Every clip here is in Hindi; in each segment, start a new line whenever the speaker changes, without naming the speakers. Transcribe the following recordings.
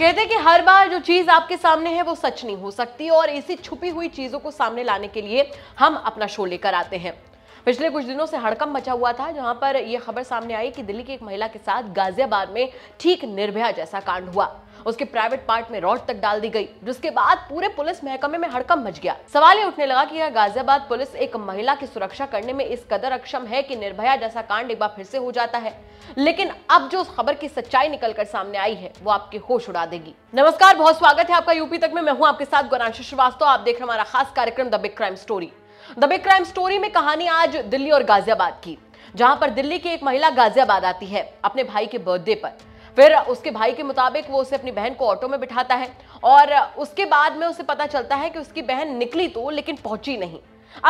कहते हैं कि हर बार जो चीज आपके सामने है वो सच नहीं हो सकती और इसी छुपी हुई चीजों को सामने लाने के लिए हम अपना शो लेकर आते हैं पिछले कुछ दिनों से हड़कम मचा हुआ था जहां पर यह खबर सामने आई कि दिल्ली की एक महिला के साथ गाजियाबाद में ठीक निर्भया जैसा कांड हुआ उसके प्राइवेट पार्ट में रॉड तक डाल दी गई जिसके बाद पूरे पुलिस महकमे में हड़कम मच गया सवाल ये उठने लगा की यह गाजियाबाद पुलिस एक महिला की सुरक्षा करने में इस कदर अक्षम है की निर्भया जैसा कांड एक बार फिर से हो जाता है लेकिन अब जो उस खबर की सच्चाई निकलकर सामने आई है वो आपके होश उड़ा देगी नमस्कार बहुत स्वागत है आपका यूपी तक में मैं हूँ आपके साथ गौरांश श्रीवास्तव आप देख रहे हमारा खास कार्यक्रम the big crime story the big crime story में कहानी आज दिल्ली और गाजियाबाद की जहां पर दिल्ली की एक महिला गाजियाबाद आती है अपने भाई के बर्थडे पर फिर उसके भाई के मुताबिक वो उसे अपनी बहन को ऑटो में बिठाता है और उसके बाद में उसे पता चलता है कि उसकी बहन निकली तो लेकिन पहुंची नहीं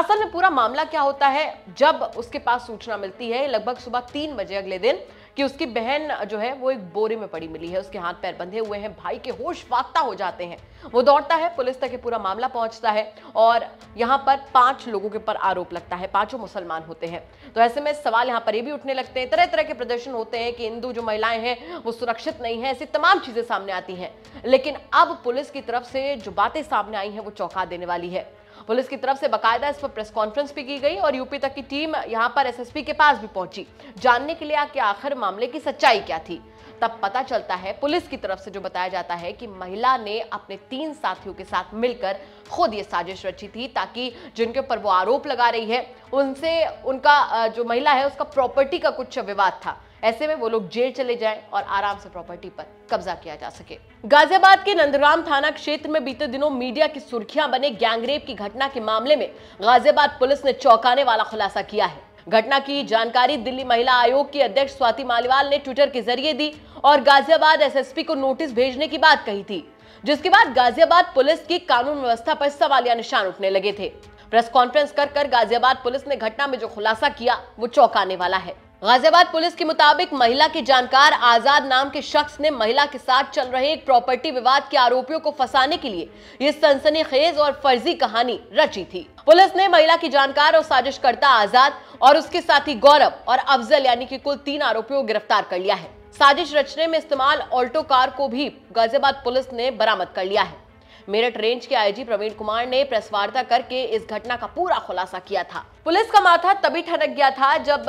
असल में पूरा मामला क्या होता है जब उसके पास सूचना मिलती है लगभग सुबह तीन बजे अगले दिन कि उसकी बहन जो है वो एक बोरे में पड़ी मिली है उसके हाथ पैर बंधे हुए हैं भाई के होश फाख्ता हो जाते हैं वो दौड़ता है पुलिस तक ये पूरा मामला पहुंचता है और यहाँ पर पांच लोगों के ऊपर आरोप लगता है पांचों मुसलमान होते हैं तो ऐसे में सवाल यहाँ पर ये भी उठने लगते हैं तरह तरह के प्रदर्शन होते हैं कि हिंदू जो महिलाएं हैं वो सुरक्षित नहीं है ऐसी तमाम चीजें सामने आती हैं लेकिन अब पुलिस की तरफ से जो बातें सामने आई हैं वो चौंका देने वाली है पुलिस की तरफ से बाकायदा इस पर प्रेस कॉन्फ्रेंस भी की गई और यूपी तक की टीम यहाँ पर एसएसपी के पास भी पहुंची जानने के लिए कि आखिर मामले की सच्चाई क्या थी तब पता चलता है पुलिस की तरफ से जो बताया जाता है कि महिला ने अपने तीन साथियों के साथ मिलकर खुद ये साजिश रची थी ताकि जिनके ऊपर वो आरोप लगा रही है उनसे उनका जो महिला है उसका प्रॉपर्टी का कुछ विवाद था ऐसे में वो लोग जेल चले जाए और आराम से प्रॉपर्टी पर कब्जा किया जा सके गाजियाबाद के नंदराम थाना क्षेत्र में बीते दिनों मीडिया की सुर्खियां बने गैंगरेप की घटना के मामले में गाजियाबाद पुलिस ने चौंकाने वाला खुलासा किया है घटना की जानकारी दिल्ली महिला आयोग की अध्यक्ष स्वाति मालीवाल ने ट्विटर के जरिए दी और गाजियाबाद एसएसपी को नोटिस भेजने की बात कही थी जिसके बाद गाजियाबाद पुलिस की कानून व्यवस्था पर सवालिया निशान उठने लगे थे प्रेस कॉन्फ्रेंस कर कर गाजियाबाद पुलिस ने घटना में जो खुलासा किया वो चौंकाने वाला है गाजियाबाद पुलिस के मुताबिक महिला के जानकार आजाद नाम के शख्स ने महिला के साथ चल रहे एक प्रॉपर्टी विवाद के आरोपियों को फंसाने के लिए ये सनसनी खेज और फर्जी कहानी रची थी पुलिस ने महिला की जानकार और साजिशकर्ता आजाद और उसके साथी गौरव और अफजल यानी कि कुल तीन आरोपियों को गिरफ्तार कर लिया है साजिश रचने में इस्तेमाल ऑल्टो कार को भी गाजियाबाद पुलिस ने बरामद कर लिया है मेरठ रेंज के आईजी प्रवीण कुमार ने प्रेस वार्ता करके इस घटना का पूरा खुलासा किया था पुलिस का माथा तभी ठनक गया था जब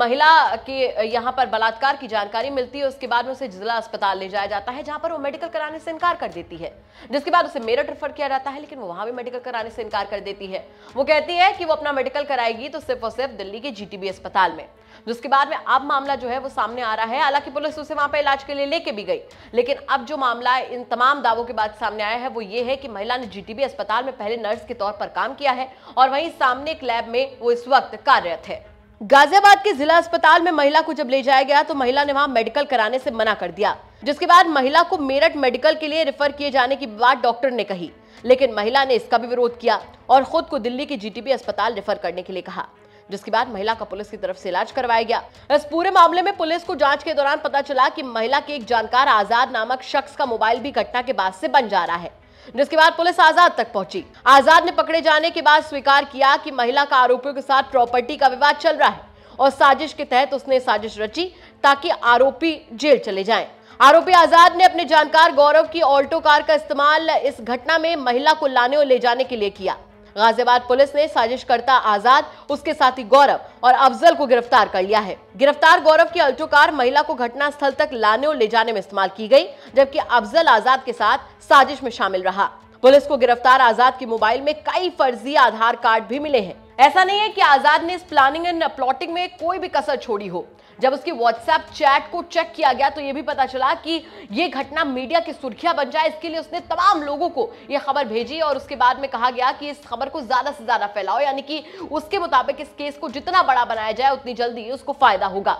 महिला के यहाँ पर बलात्कार की जानकारी मिलती है उसके बाद उसे जिला अस्पताल ले जाया जाता है जहाँ पर वो मेडिकल कराने से इनकार कर देती है जिसके बाद उसे मेरठ रेफर किया जाता है लेकिन वो वहां भी मेडिकल कराने से इनकार कर देती है वो कहती है कि वो अपना मेडिकल कराएगी तो सिर्फ और सिर्फ दिल्ली के जी अस्पताल में जिसके तो बाद में अब मामला जो है वो सामने आ रहा है हालांकि पुलिस उसे वहां पर इलाज के लिए लेके भी गई लेकिन अब जो मामला इन तमाम दावों के बाद सामने आया है वो ये है कि महिला ने जीटीबी अस्पताल में पहले नर्स के तौर पर काम किया है और वहीं सामने एक लैब में वो इस वक्त कार्यरत है गाजियाबाद के जिला अस्पताल में महिला को जब ले जाया गया तो महिला ने वहां मेडिकल कराने से मना कर दिया जिसके बाद महिला को मेरठ मेडिकल के लिए रेफर किए जाने की बात डॉक्टर ने कही लेकिन महिला ने इसका भी विरोध किया और खुद को दिल्ली के जीटीबी अस्पताल रेफर करने के लिए कहा जिसके बाद महिला का पुलिस की तरफ से इलाज करवाया गया इस पूरे मामले में पुलिस को जांच के दौरान पता चला कि महिला के एक जानकार आजाद नामक शख्स का मोबाइल भी घटना के बाद से बन जा रहा है जिसके बाद पुलिस आजाद तक पहुंची आजाद ने पकड़े जाने के बाद स्वीकार किया कि महिला का आरोपियों के साथ प्रॉपर्टी का विवाद चल रहा है और साजिश के तहत उसने साजिश रची ताकि आरोपी जेल चले जाएं। आरोपी आजाद ने अपने जानकार गौरव की ऑल्टो कार का इस्तेमाल इस घटना में महिला को लाने और ले जाने के लिए किया गाजियाबाद पुलिस ने साजिशकर्ता आजाद उसके साथी गौरव और अफजल को गिरफ्तार कर लिया है गिरफ्तार गौरव की अल्टो कार महिला को घटना स्थल तक लाने और ले जाने में इस्तेमाल की गई जबकि अफजल आजाद के साथ साजिश में शामिल रहा पुलिस को गिरफ्तार आजाद के मोबाइल में कई फर्जी आधार कार्ड भी मिले हैं ऐसा नहीं है कि आजाद ने इस प्लानिंग एंड प्लॉटिंग में कोई भी कसर छोड़ी हो जब उसकी व्हाट्सएप चैट को चेक किया गया तो यह भी पता चला कि यह घटना मीडिया की सुर्खियां बन जाए इसके लिए उसने तमाम लोगों को यह खबर भेजी और उसके बाद में कहा गया कि इस खबर को ज्यादा से ज्यादा फैलाओ यानी कि उसके मुताबिक इस केस को जितना बड़ा बनाया जाए उतनी जल्दी उसको फायदा होगा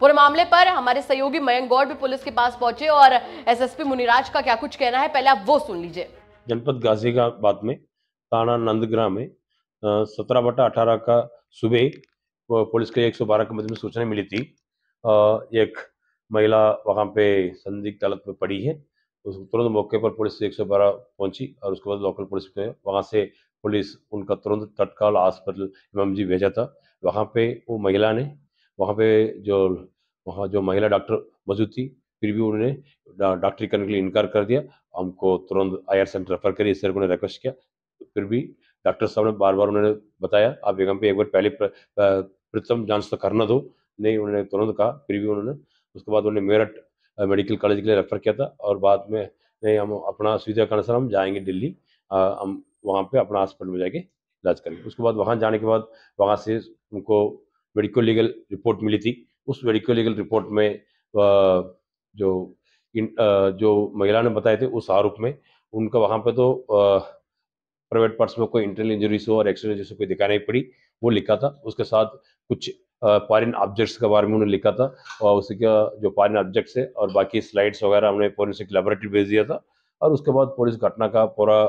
पूरे मामले पर हमारे सहयोगी मयंक गौड़ भी पुलिस के पास पहुंचे और एसएसपी मुनिराज का क्या कुछ कहना है पहले आप वो सुन लीजिए
जनपद गाजी का बाद में थाना नंदग्राम में सत्रह बटा अठारह का सुबह पुलिस के 112 के मध्य में सूचना मिली थी एक महिला वहाँ पे संदिग्ध हालत में पड़ी है उस तुरंत मौके पर पुलिस 112 पहुंची और उसके बाद लोकल पुलिस पे वहाँ से पुलिस उनका तुरंत तत्काल हॉस्पिटल एम जी भेजा था वहाँ पे वो महिला ने वहाँ पे जो वहाँ जो महिला डॉक्टर मौजूद थी फिर भी उन्होंने डॉक्टरी करने के लिए इनकार कर दिया हमको तुरंत आई सेंटर रेफर करिए सर को रिक्वेस्ट किया फिर भी डॉक्टर साहब ने बार बार उन्होंने बताया आप बेगम पे एक बार पहले प्रथम जांच तो करना दो नहीं उन्होंने तुरंत कहा फिर भी उन्होंने उसके बाद उन्होंने मेरठ मेडिकल कॉलेज के लिए रेफर किया था और बाद में नहीं हम अपना सुविधा के अनुसार हम जाएंगे दिल्ली हम वहाँ पे अपना हॉस्पिटल में जाके इलाज करेंगे उसके बाद वहाँ जाने के बाद वहाँ से उनको मेडिकल लीगल रिपोर्ट मिली थी उस मेडिकल लीगल रिपोर्ट में जो इन, जो महिला ने बताए थे उस आरोप में उनका वहाँ पे तो प्राइवेट पार्ट्स में कोई इंटरनल इंजरीज हो और एक्सटर्नल इंजरीज कोई दिखानी पड़ी वो लिखा था उसके साथ कुछ फॉरन ऑब्जेक्ट्स के बारे में उन्होंने लिखा था और उसका जो फॉरिन ऑब्जेक्ट्स है और बाकी स्लाइड्स वगैरह हमने फॉरेंसिक लेबोरेटरी भेज दिया था और उसके बाद पुलिस घटना का पूरा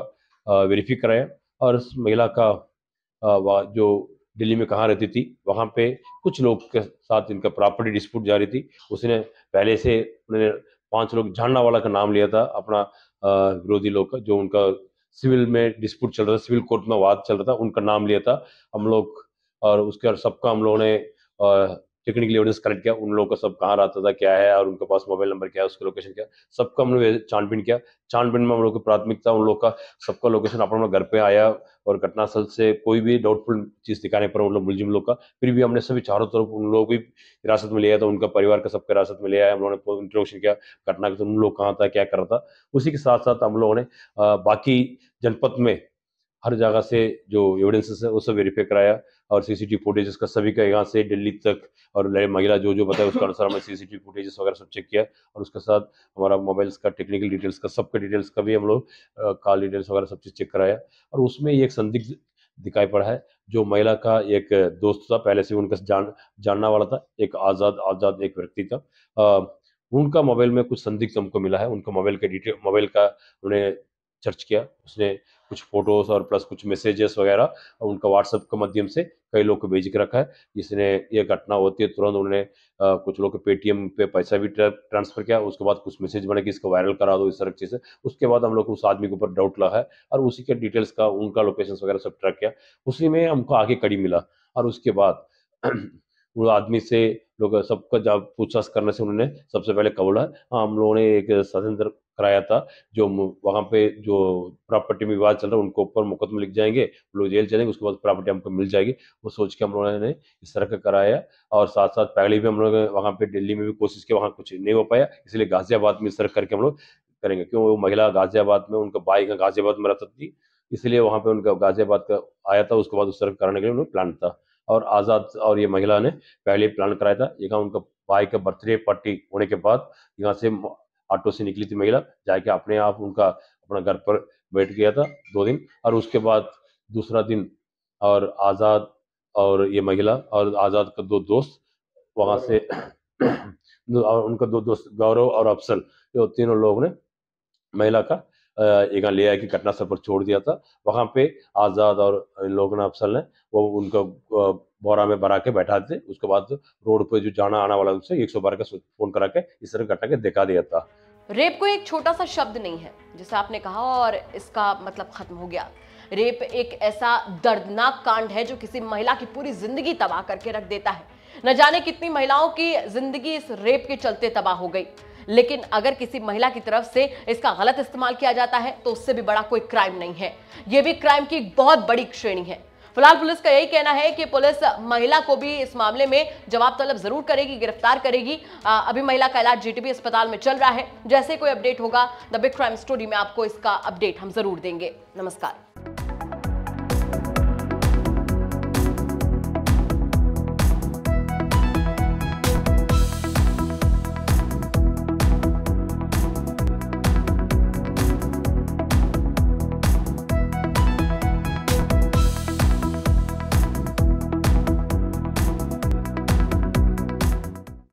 वेरीफाई कराया और उस महिला का जो दिल्ली में कहाँ रहती थी वहाँ पे कुछ लोग के साथ इनका प्रॉपर्टी डिस्प्यूट जा रही थी उसने पहले से उन्होंने पांच लोग झाड़ना वाला का नाम लिया था अपना विरोधी लोग का जो उनका सिविल में डिस्प्यूट चल रहा था सिविल कोर्ट में वाद चल रहा था उनका नाम लिया था हम लोग और उसके और सबका हम लोगों ने टेक्निकली एविडेंस कलेक्ट किया उन लोगों का सब कहाँ रहता था क्या है और उनके पास मोबाइल नंबर क्या है उसका लोकेशन क्या सबका हम लोग छानबीन किया छानबीन में हम लोग की प्राथमिकता उन लोग का सबका लोकेशन अपने घर पे आया और घटनास्थल से कोई भी डाउटफुल चीज दिखाने पर उन मतलब लोग मुलजिम लोग का फिर भी हमने सभी चारों तरफ उन लोग भी हिरासत में लिया था उनका परिवार का सबका हिरासत में लिया है हम लोगों ने इंट्रोडक्शन किया घटना के उन लोग कहाँ था क्या कर रहा था उसी के साथ साथ हम लोगों ने बाकी जनपद में हर जगह से जो एविडेंसेस है वो सब वेरीफाई कराया और सीसीटीवी फुटेजेस का सभी का यहाँ से दिल्ली तक और महिला जो जो बताया उसका अनुसार हमने सीसीटीवी फुटेजेस वगैरह सब चेक किया और उसके साथ हमारा मोबाइल्स का टेक्निकल डिटेल्स का सबका डिटेल्स का भी हम लोग कॉल डिटेल्स वगैरह सब चीज़ चेक कराया और उसमें एक संदिग्ध दिखाई पड़ा है जो महिला का एक दोस्त था पहले से उनका जान जानना वाला था एक आज़ाद आज़ाद एक व्यक्ति था उनका मोबाइल में कुछ संदिग्ध हमको मिला है उनका मोबाइल का डिटेल मोबाइल का उन्हें सर्च किया उसने कुछ फोटोज और प्लस कुछ मैसेजेस वगैरह उनका व्हाट्सएप के माध्यम से कई लोग को भेज के रखा है जिसने ये घटना होती है तुरंत उन्होंने कुछ लोग पेटीएम पे पैसा भी ट्रांसफर किया उसके बाद कुछ मैसेज बने कि इसको वायरल करा दो इस तरह चीज़ से उसके बाद हम लोग को उस आदमी के ऊपर डाउट लगा है और उसी के डिटेल्स का उनका लोकेशन वगैरह सब ट्रैक किया उसी में हमको आगे कड़ी मिला और उसके बाद वो आदमी से लोग सबका जब पूछताछ करने से उन्होंने सबसे पहले कबूला हाँ, हम लोगों ने एक स्वतंत्र कराया था जो वहाँ पे जो प्रॉपर्टी में विवाद चल रहा है उनको ऊपर मुकदमा लिख जाएंगे लोग जेल चलेंगे उसके बाद प्रॉपर्टी हमको मिल जाएगी वो सोच के हम लोगों ने इस तरह का कराया और साथ साथ पहले भी हम लोग वहाँ पे दिल्ली में भी कोशिश की वहाँ कुछ नहीं हो पाया इसलिए गाजियाबाद में इस तरह करके हम लोग करेंगे क्यों वो महिला गाजियाबाद में उनका बाइक गाजियाबाद में रहता थी इसलिए वहाँ पे उनका गाजियाबाद का आया था उसके बाद उस तरह कराने के लिए उन्होंने प्लान था और आज़ाद और ये महिला ने पहले प्लान कराया था यहाँ उनका भाई का बर्थडे पार्टी होने के बाद यहाँ से ऑटो से निकली थी महिला जाके अपने आप उनका अपना घर पर बैठ गया था दो दिन और उसके बाद दूसरा दिन और आज़ाद और ये महिला और आज़ाद का दो दोस्त वहाँ से और उनका दो दोस्त गौरव और अफसल ये तीनों लोग ने महिला का एक ले आया कि घटनास्थल पर छोड़ दिया था वहाँ पे आज़ाद और लोगों ने अफसल ने वो उनका बोरा में भरा के बैठा थे उसके बाद रोड पे जो जाना आना वाला उनसे एक सौ बारह का फोन करा के इस तरह घटना के दिखा दिया था
रेप कोई एक छोटा सा शब्द नहीं है जैसे आपने कहा और इसका मतलब खत्म हो गया रेप एक ऐसा दर्दनाक कांड है जो किसी महिला की पूरी जिंदगी तबाह करके रख देता है न जाने कितनी महिलाओं की जिंदगी इस रेप के चलते तबाह हो गई लेकिन अगर किसी महिला की तरफ से इसका गलत इस्तेमाल किया जाता है तो उससे भी बड़ा कोई क्राइम नहीं है यह भी क्राइम की बहुत बड़ी श्रेणी है फिलहाल पुलिस का यही कहना है कि पुलिस महिला को भी इस मामले में जवाब तलब जरूर करेगी गिरफ्तार करेगी आ, अभी महिला का इलाज जीटीबी अस्पताल में चल रहा है जैसे कोई अपडेट होगा द बिग क्राइम स्टोरी में आपको इसका अपडेट हम जरूर देंगे नमस्कार